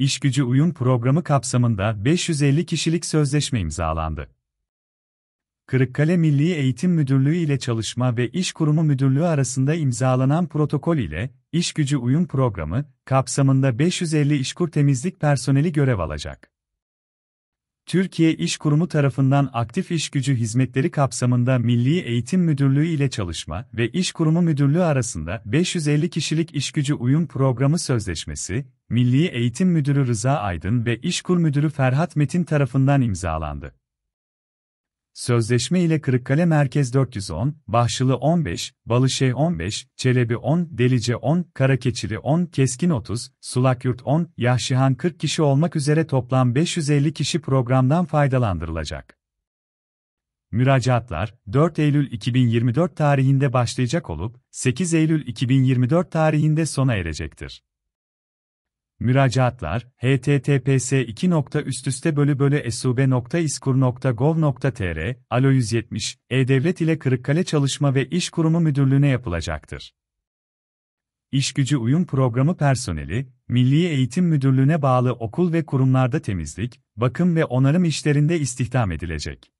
İşgücü Uyum Programı kapsamında 550 kişilik sözleşme imzalandı. Kırıkkale Milli Eğitim Müdürlüğü ile Çalışma ve İş Kurumu Müdürlüğü arasında imzalanan protokol ile İşgücü Uyum Programı kapsamında 550 işkur temizlik personeli görev alacak. Türkiye İş Kurumu tarafından aktif iş gücü hizmetleri kapsamında Milli Eğitim Müdürlüğü ile Çalışma ve İş Kurumu Müdürlüğü arasında 550 kişilik iş gücü uyum programı sözleşmesi, Milli Eğitim Müdürü Rıza Aydın ve İş Kur Müdürü Ferhat Metin tarafından imzalandı. Sözleşme ile Kırıkkale Merkez 410, Bahşılı 15, Balışey 15, Çelebi 10, Delice 10, Karakeçili 10, Keskin 30, Sulakyurt 10, Yahşihan 40 kişi olmak üzere toplam 550 kişi programdan faydalandırılacak. Müracaatlar 4 Eylül 2024 tarihinde başlayacak olup 8 Eylül 2024 tarihinde sona erecektir. Müracaatlar, https 2. üst üste bölü bölü esube.iskur.gov.tr, alo 170, E-Devlet ile Kırıkkale Çalışma ve İş Kurumu Müdürlüğü'ne yapılacaktır. İşgücü Uyum Programı personeli, Milli Eğitim Müdürlüğü'ne bağlı okul ve kurumlarda temizlik, bakım ve onarım işlerinde istihdam edilecek.